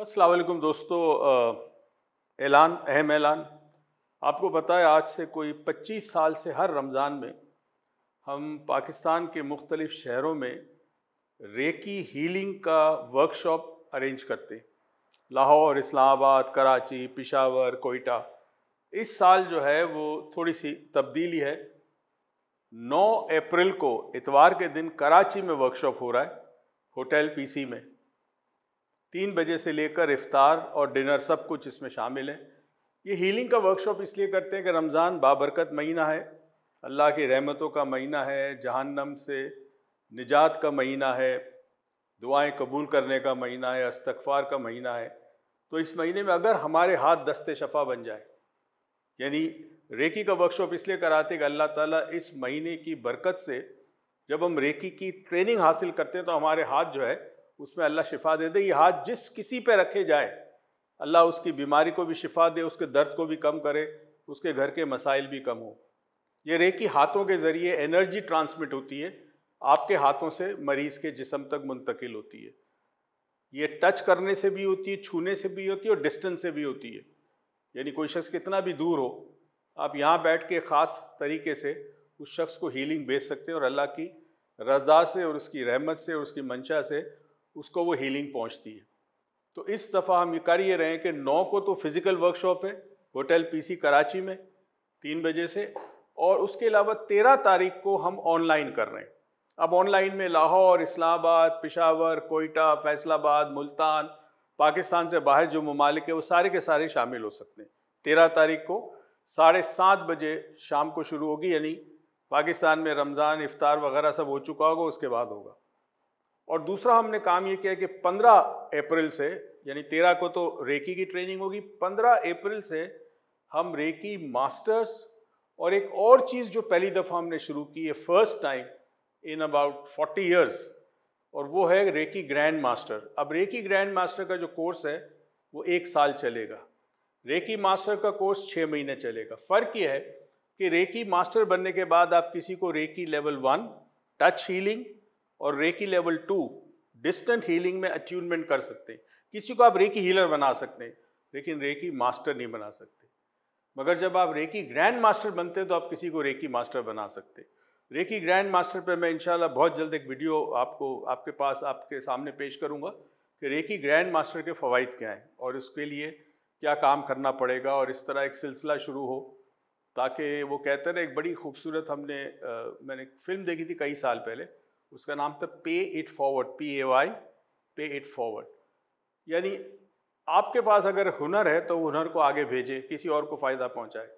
असलकुम दोस्तों ऐलान अहम ऐलान आपको पता है आज से कोई 25 साल से हर रमज़ान में हम पाकिस्तान के मुख्तलिफ़ शहरों में रेकी हीलिंग का वर्कशॉप अरेंज करते लाहौर इस्लामाबाद कराची पिशावर कोयटा इस साल जो है वो थोड़ी सी तब्दीली है 9 अप्रैल को इतवार के दिन कराची में वर्कशॉप हो रहा है होटल पीसी में तीन बजे से लेकर इफ़ार और डिनर सब कुछ इसमें शामिल है ये हीलिंग का वर्कशॉप इसलिए करते हैं कि रमज़ान बाबरकत महीना है अल्लाह की रहमतों का महीना है जहन्नम से निजात का महीना है दुआएं कबूल करने का महीना है अस्तगफ़ार का महीना है तो इस महीने में अगर हमारे हाथ दस्ते शफा बन जाए यानी रेकी का वर्कशॉप इसलिए कराते कि अल्लाह ताला इस महीने की बरकत से जब हम रेकी की ट्रेनिंग हासिल करते हैं तो हमारे हाथ जो है उसमें अल्लाह शिफा दे दे ये हाथ जिस किसी पे रखे जाए अल्लाह उसकी बीमारी को भी शिफा दे उसके दर्द को भी कम करे उसके घर के मसाइल भी कम हो ये रेकी हाथों के ज़रिए एनर्जी ट्रांसमिट होती है आपके हाथों से मरीज़ के जिसम तक मुंतकिल होती है ये टच करने से भी होती है छूने से भी होती है और डिस्टेंस से भी होती है यानी कोई शख्स कितना भी दूर हो आप यहाँ बैठ के ख़ास तरीके से उस शख्स को हीलिंग भेज सकते हैं और अल्लाह की रज़ा से और उसकी रहमत से और उसकी मंशा से उसको वो हीलिंग पहुंचती है तो इस दफ़ा हम ये कर ये रहे हैं कि नौ को तो फिज़िकल वर्कशॉप है होटल पीसी कराची में तीन बजे से और उसके अलावा तेरह तारीख को हम ऑनलाइन कर रहे हैं अब ऑनलाइन में लाहौर इस्लामाबाद पिशावर कोयटा फैसलाबाद मुल्तान पाकिस्तान से बाहर जो ममालिक है वो सारे के सारे शामिल हो सकते हैं तेरह तारीख को साढ़े सात बजे शाम को शुरू होगी यानी पाकिस्तान में रमज़ान इफ़ार वगैरह सब हो चुका होगा उसके बाद होगा और दूसरा हमने काम ये किया कि 15 अप्रैल से यानी 13 को तो रेकी की ट्रेनिंग होगी 15 अप्रैल से हम रेकी मास्टर्स और एक और चीज़ जो पहली दफ़ा हमने शुरू की है first time in about 40 years और वो है रेकी ग्रैंड मास्टर अब रेकी ग्रैंड मास्टर का जो कोर्स है वो एक साल चलेगा रेकी मास्टर का कोर्स छः महीने चलेगा फ़र्क यह है कि रेकी मास्टर बनने के बाद आप किसी को reiki level one touch healing और reiki level two distant healing में अचीवमेंट कर सकते हैं किसी को आप रेकी हीलर बना सकते हैं लेकिन रेकी मास्टर नहीं बना सकते मगर जब आप रेकी ग्रैंड मास्टर बनते हैं तो आप किसी को रेकी मास्टर बना सकते रेकी ग्रैंड मास्टर पर मैं इनशाला बहुत जल्द एक वीडियो आपको आपके पास आपके सामने पेश करूँगा कि रेकी ग्रैंड मास्टर के फ़वाद क्या हैं और उसके लिए क्या काम करना पड़ेगा और इस तरह एक सिलसिला शुरू हो ताकि वो कहते रहे एक बड़ी खूबसूरत हमने आ, मैंने फिल्म देखी थी कई साल पहले उसका नाम था pay it forward P A Y pay it forward यानी आपके पास अगर हुनर है तो हुनर को आगे भेजे किसी और को फ़ायदा पहुंचाए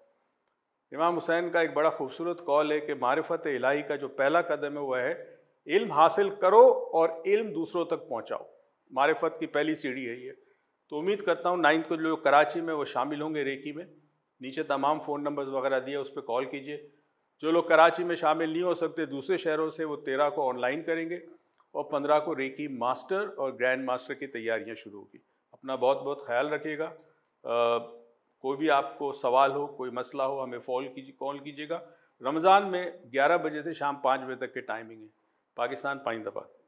इमाम हुसैन का एक बड़ा खूबसूरत कॉल है कि मारफत इलाही का जो पहला कदम है वह है इल्म हासिल करो और इल्म दूसरों तक पहुंचाओ मारफत की पहली सीढ़ी है ये तो उम्मीद करता हूँ नाइन्थ को जो कराची में वो शामिल होंगे रेकी में नीचे तमाम फ़ोन नंबर्स वगैरह दिए उस पर कॉल कीजिए जो लोग कराची में शामिल नहीं हो सकते दूसरे शहरों से वो तेरह को ऑनलाइन करेंगे और पंद्रह को रेकी मास्टर और ग्रैंड मास्टर की तैयारियाँ शुरू होगी अपना बहुत बहुत ख्याल रखिएगा कोई भी आपको सवाल हो कोई मसला हो हमें फॉल कीजिए कॉल कीजिएगा रमज़ान में 11 बजे से शाम 5 बजे तक के टाइमिंग है पाकिस्तान पाइंदाबाद